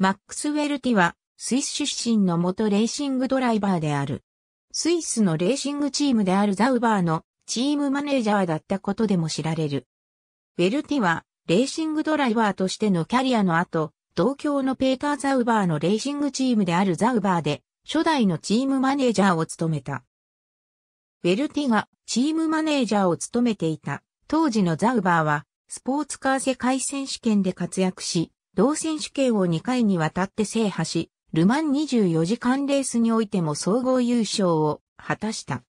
マックスウェルティは、スイス出身の元レーシングドライバーである。スイスのレーシングチームであるザウバーのチームマネージャーだったことでも知られる。ウェルティは、レーシングドライバーとしてのキャリアの後、同郷のペーター・ザウバーのレーシングチームであるザウバーで、初代のチームマネージャーを務めた。ウェルティがチームマネージャーを務めていた当時のザウバーは、スポーツカー世界選手権で活躍し、同選手権を2回にわたって制覇し、ルマン24時間レースにおいても総合優勝を果たした。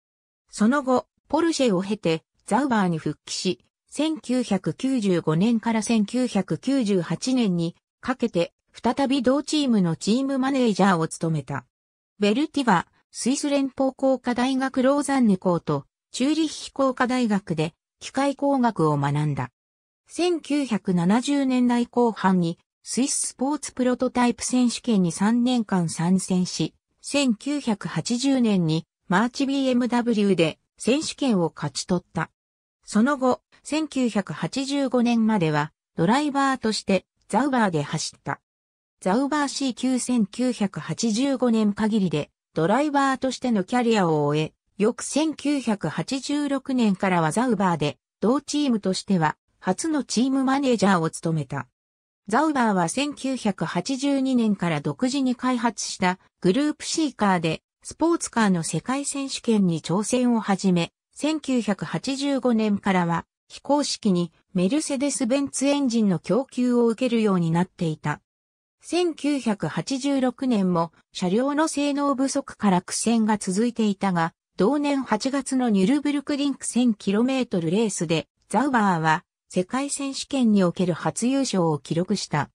その後、ポルシェを経て、ザウバーに復帰し、1995年から1998年にかけて、再び同チームのチームマネージャーを務めた。ベルティは、スイス連邦工科大学ローザンヌ校と、チューリッヒ工科大学で、機械工学を学んだ。1970年代後半に、スイススポーツプロトタイプ選手権に3年間参戦し、1980年にマーチ BMW で選手権を勝ち取った。その後、1985年まではドライバーとしてザウバーで走った。ザウバー C9985 年限りでドライバーとしてのキャリアを終え、翌1986年からはザウバーで同チームとしては初のチームマネージャーを務めた。ザウバーは1982年から独自に開発したグループシーカーでスポーツカーの世界選手権に挑戦を始め、1985年からは非公式にメルセデス・ベンツエンジンの供給を受けるようになっていた。1986年も車両の性能不足から苦戦が続いていたが、同年8月のニュルブルクリンク 1000km レースでザウバーは世界選手権における初優勝を記録した。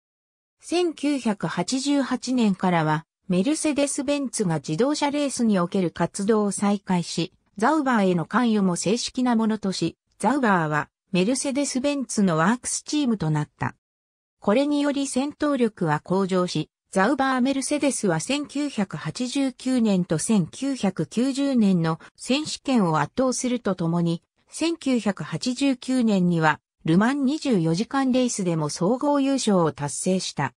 1988年からは、メルセデス・ベンツが自動車レースにおける活動を再開し、ザウバーへの関与も正式なものとし、ザウバーはメルセデス・ベンツのワークスチームとなった。これにより戦闘力は向上し、ザウバー・メルセデスは1989年と1990年の選手権を圧倒するとともに、1989年にはルマン24時間レースでも総合優勝を達成した。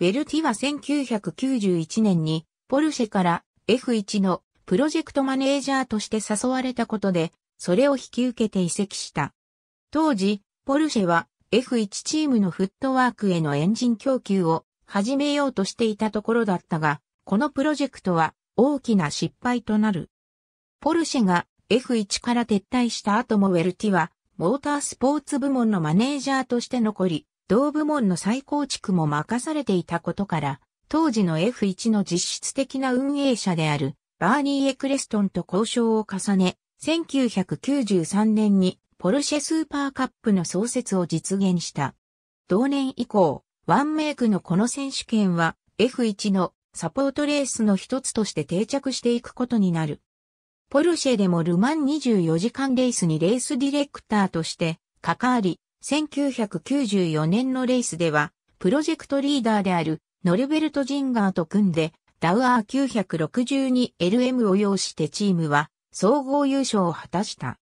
ウェルティは1991年にポルシェから F1 のプロジェクトマネージャーとして誘われたことで、それを引き受けて移籍した。当時、ポルシェは F1 チームのフットワークへのエンジン供給を始めようとしていたところだったが、このプロジェクトは大きな失敗となる。ポルシェが F1 から撤退した後もウェルティはモータースポーツ部門のマネージャーとして残り、同部門の再構築も任されていたことから、当時の F1 の実質的な運営者であるバーニー・エクレストンと交渉を重ね、1993年にポルシェスーパーカップの創設を実現した。同年以降、ワンメイクのこの選手権は F1 のサポートレースの一つとして定着していくことになる。ポルシェでもルマン24時間レースにレースディレクターとして関わり、1994年のレースでは、プロジェクトリーダーであるノルベルト・ジンガーと組んで、ダウアー 962LM を要してチームは総合優勝を果たした。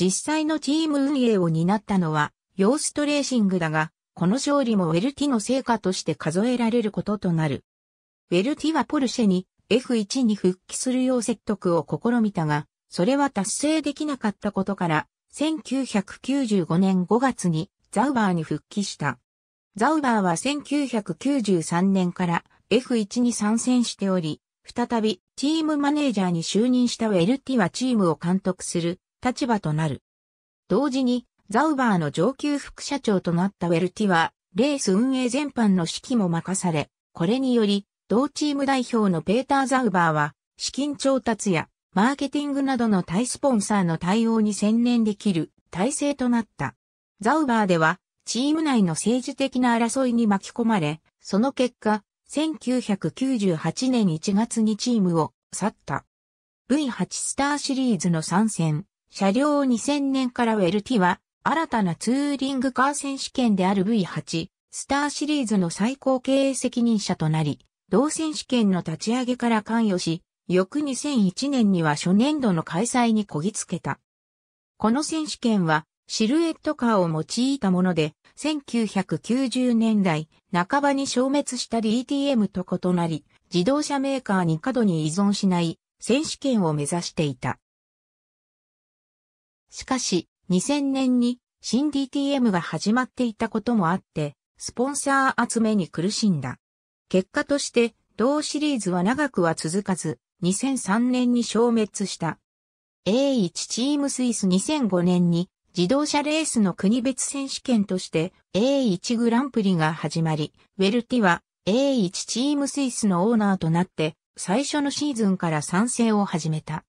実際のチーム運営を担ったのは、ヨーストレーシングだが、この勝利もウェルティの成果として数えられることとなる。ウェルティはポルシェに F1 に復帰するよう説得を試みたが、それは達成できなかったことから、1995年5月にザウバーに復帰した。ザウバーは1993年から F1 に参戦しており、再びチームマネージャーに就任したウェルティはチームを監督する立場となる。同時にザウバーの上級副社長となったウェルティはレース運営全般の指揮も任され、これにより同チーム代表のペーター・ザウバーは、資金調達やマーケティングなどの対スポンサーの対応に専念できる体制となった。ザウバーでは、チーム内の政治的な争いに巻き込まれ、その結果、1998年1月にチームを去った。V8 スターシリーズの参戦、車両2000年からウェルティは、新たなツーリングカー選手権である V8 スターシリーズの最高経営責任者となり、同選手権の立ち上げから関与し、翌2001年には初年度の開催にこぎつけた。この選手権はシルエットカーを用いたもので、1990年代半ばに消滅した DTM と異なり、自動車メーカーに過度に依存しない選手権を目指していた。しかし、2000年に新 DTM が始まっていたこともあって、スポンサー集めに苦しんだ。結果として、同シリーズは長くは続かず、2003年に消滅した。A1 チームスイス2005年に自動車レースの国別選手権として A1 グランプリが始まり、ウェルティは A1 チームスイスのオーナーとなって最初のシーズンから参戦を始めた。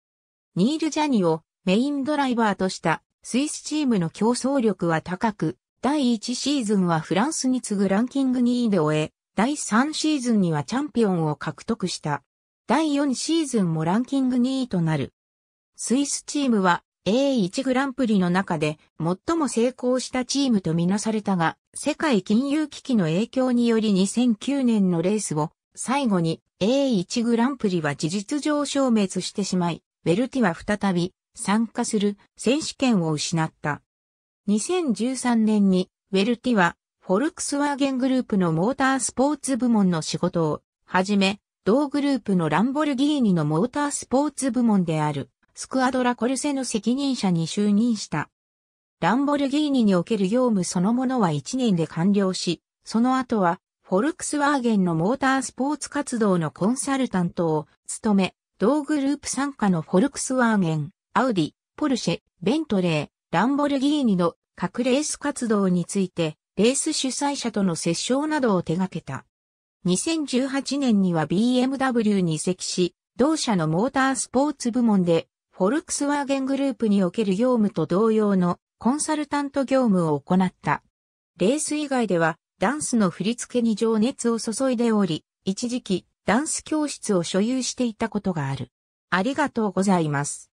ニール・ジャニをメインドライバーとしたスイスチームの競争力は高く、第1シーズンはフランスに次ぐランキング2位で終え、第3シーズンにはチャンピオンを獲得した。第4シーズンもランキング2位となる。スイスチームは A1 グランプリの中で最も成功したチームとみなされたが、世界金融危機の影響により2009年のレースを最後に A1 グランプリは事実上消滅してしまい、ウェルティは再び参加する選手権を失った。2013年にウェルティはフォルクスワーゲングループのモータースポーツ部門の仕事を、はじめ、同グループのランボルギーニのモータースポーツ部門である、スクアドラコルセの責任者に就任した。ランボルギーニにおける業務そのものは1年で完了し、その後は、フォルクスワーゲンのモータースポーツ活動のコンサルタントを務め、同グループ参加のフォルクスワーゲン、アウディ、ポルシェ、ベントレー、ランボルギーニの各レース活動についてレース主催者との折衝などを手掛けた。2018年には BMW に移籍し、同社のモータースポーツ部門で、フォルクスワーゲングループにおける業務と同様のコンサルタント業務を行った。レース以外では、ダンスの振り付けに情熱を注いでおり、一時期、ダンス教室を所有していたことがある。ありがとうございます。